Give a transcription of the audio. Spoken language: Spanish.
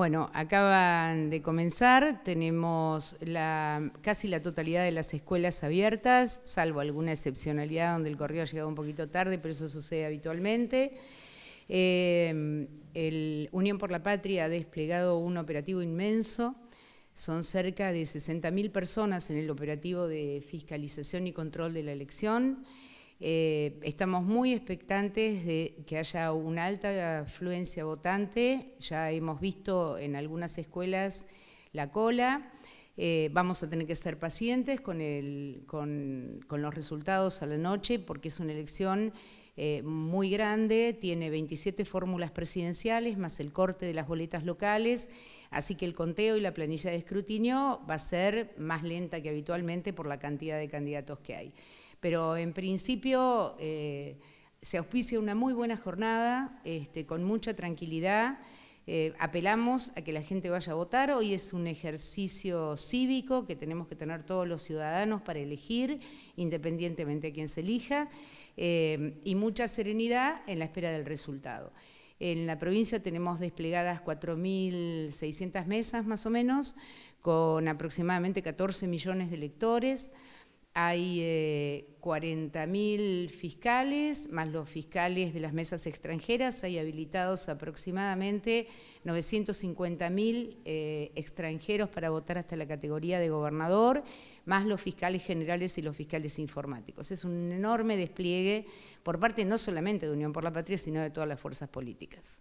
Bueno, acaban de comenzar, tenemos casi la totalidad de las escuelas abiertas, salvo alguna excepcionalidad donde el correo ha llegado un poquito tarde, pero eso sucede habitualmente. Eh, Unión por la Patria ha desplegado un operativo inmenso, son cerca de 60.000 personas en el operativo de fiscalización y control de la elección. Eh, estamos muy expectantes de que haya una alta afluencia votante, ya hemos visto en algunas escuelas la cola, eh, vamos a tener que ser pacientes con, los resultados a la noche porque es una elección eh, muy grande, tiene 27 fórmulas presidenciales más el corte de las boletas locales, así que el conteo y la planilla de escrutinio va a ser más lenta que habitualmente por la cantidad de candidatos que hay. Pero en principio eh, se auspicia una muy buena jornada, este, con mucha tranquilidad. Eh, apelamos a que la gente vaya a votar. Hoy es un ejercicio cívico que tenemos que tener todos los ciudadanos para elegir, independientemente de quién se elija, eh, y mucha serenidad en la espera del resultado. En la provincia tenemos desplegadas 4.600 mesas más o menos, con aproximadamente 14 millones de electores hay 40.000 eh, fiscales, más los fiscales de las mesas extranjeras, hay habilitados aproximadamente 950.000 eh, extranjeros para votar hasta la categoría de gobernador, más los fiscales generales y los fiscales informáticos. Es un enorme despliegue por parte no solamente de Unión por la Patria, sino de todas las fuerzas políticas.